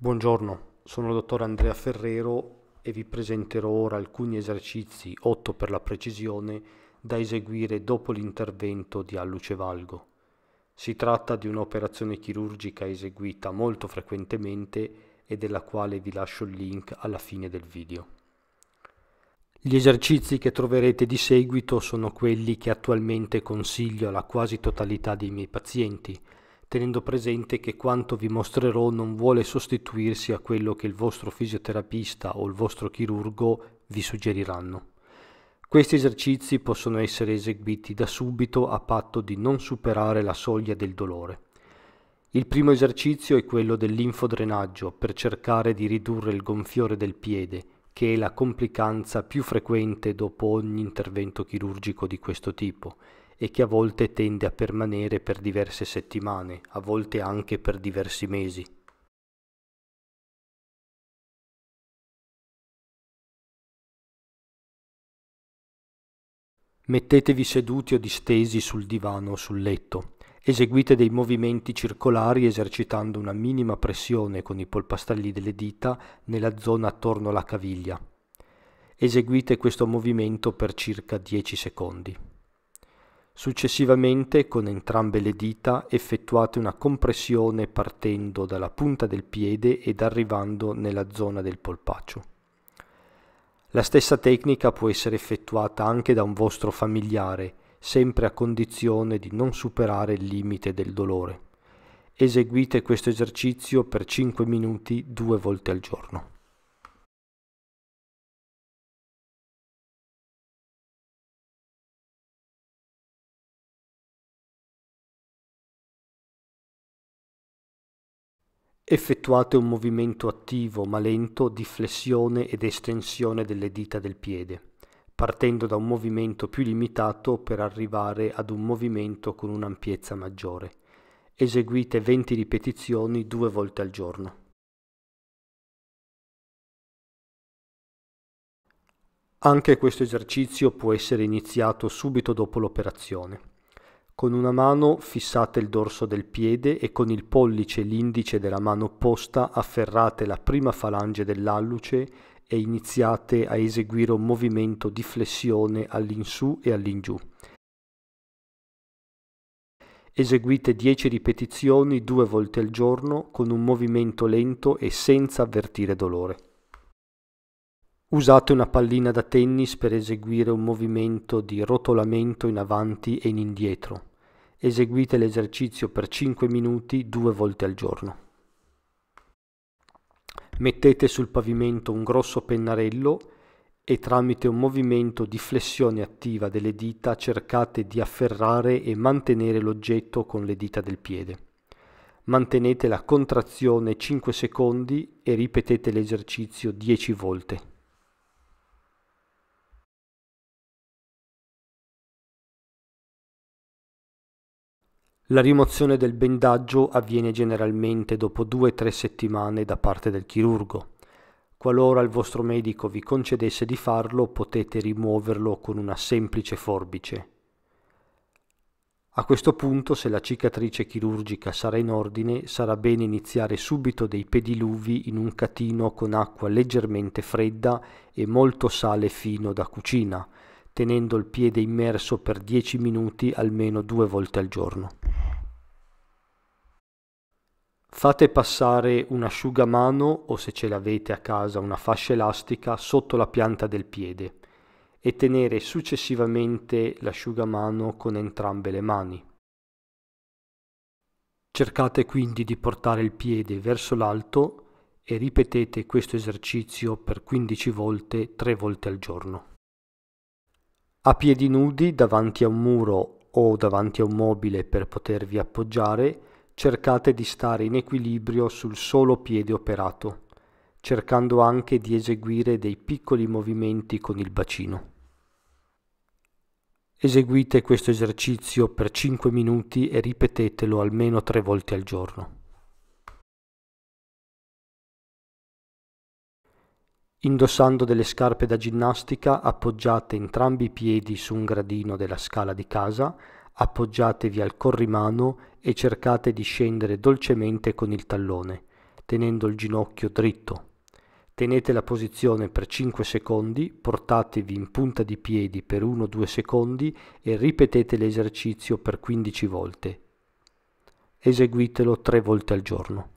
Buongiorno, sono il dottor Andrea Ferrero e vi presenterò ora alcuni esercizi, 8 per la precisione, da eseguire dopo l'intervento di Alluce Valgo. Si tratta di un'operazione chirurgica eseguita molto frequentemente e della quale vi lascio il link alla fine del video. Gli esercizi che troverete di seguito sono quelli che attualmente consiglio alla quasi totalità dei miei pazienti, tenendo presente che quanto vi mostrerò non vuole sostituirsi a quello che il vostro fisioterapista o il vostro chirurgo vi suggeriranno. Questi esercizi possono essere eseguiti da subito a patto di non superare la soglia del dolore. Il primo esercizio è quello dell'infodrenaggio per cercare di ridurre il gonfiore del piede, che è la complicanza più frequente dopo ogni intervento chirurgico di questo tipo e che a volte tende a permanere per diverse settimane, a volte anche per diversi mesi. Mettetevi seduti o distesi sul divano o sul letto. Eseguite dei movimenti circolari esercitando una minima pressione con i polpastagli delle dita nella zona attorno alla caviglia. Eseguite questo movimento per circa 10 secondi. Successivamente con entrambe le dita effettuate una compressione partendo dalla punta del piede ed arrivando nella zona del polpaccio. La stessa tecnica può essere effettuata anche da un vostro familiare, sempre a condizione di non superare il limite del dolore. Eseguite questo esercizio per 5 minuti due volte al giorno. Effettuate un movimento attivo ma lento di flessione ed estensione delle dita del piede, partendo da un movimento più limitato per arrivare ad un movimento con un'ampiezza maggiore. Eseguite 20 ripetizioni due volte al giorno. Anche questo esercizio può essere iniziato subito dopo l'operazione. Con una mano fissate il dorso del piede e con il pollice e l'indice della mano opposta afferrate la prima falange dell'alluce e iniziate a eseguire un movimento di flessione all'insù e all'ingiù. Eseguite 10 ripetizioni due volte al giorno con un movimento lento e senza avvertire dolore. Usate una pallina da tennis per eseguire un movimento di rotolamento in avanti e in indietro. Eseguite l'esercizio per 5 minuti due volte al giorno. Mettete sul pavimento un grosso pennarello e tramite un movimento di flessione attiva delle dita cercate di afferrare e mantenere l'oggetto con le dita del piede. Mantenete la contrazione 5 secondi e ripetete l'esercizio 10 volte. La rimozione del bendaggio avviene generalmente dopo 2-3 settimane da parte del chirurgo. Qualora il vostro medico vi concedesse di farlo, potete rimuoverlo con una semplice forbice. A questo punto, se la cicatrice chirurgica sarà in ordine, sarà bene iniziare subito dei pediluvi in un catino con acqua leggermente fredda e molto sale fino da cucina, tenendo il piede immerso per 10 minuti almeno due volte al giorno. Fate passare un asciugamano o se ce l'avete a casa una fascia elastica sotto la pianta del piede e tenere successivamente l'asciugamano con entrambe le mani. Cercate quindi di portare il piede verso l'alto e ripetete questo esercizio per 15 volte 3 volte al giorno. A piedi nudi davanti a un muro o davanti a un mobile per potervi appoggiare cercate di stare in equilibrio sul solo piede operato, cercando anche di eseguire dei piccoli movimenti con il bacino. Eseguite questo esercizio per 5 minuti e ripetetelo almeno 3 volte al giorno. Indossando delle scarpe da ginnastica appoggiate entrambi i piedi su un gradino della scala di casa appoggiatevi al corrimano e cercate di scendere dolcemente con il tallone, tenendo il ginocchio dritto. Tenete la posizione per 5 secondi, portatevi in punta di piedi per 1-2 secondi e ripetete l'esercizio per 15 volte. Eseguitelo 3 volte al giorno.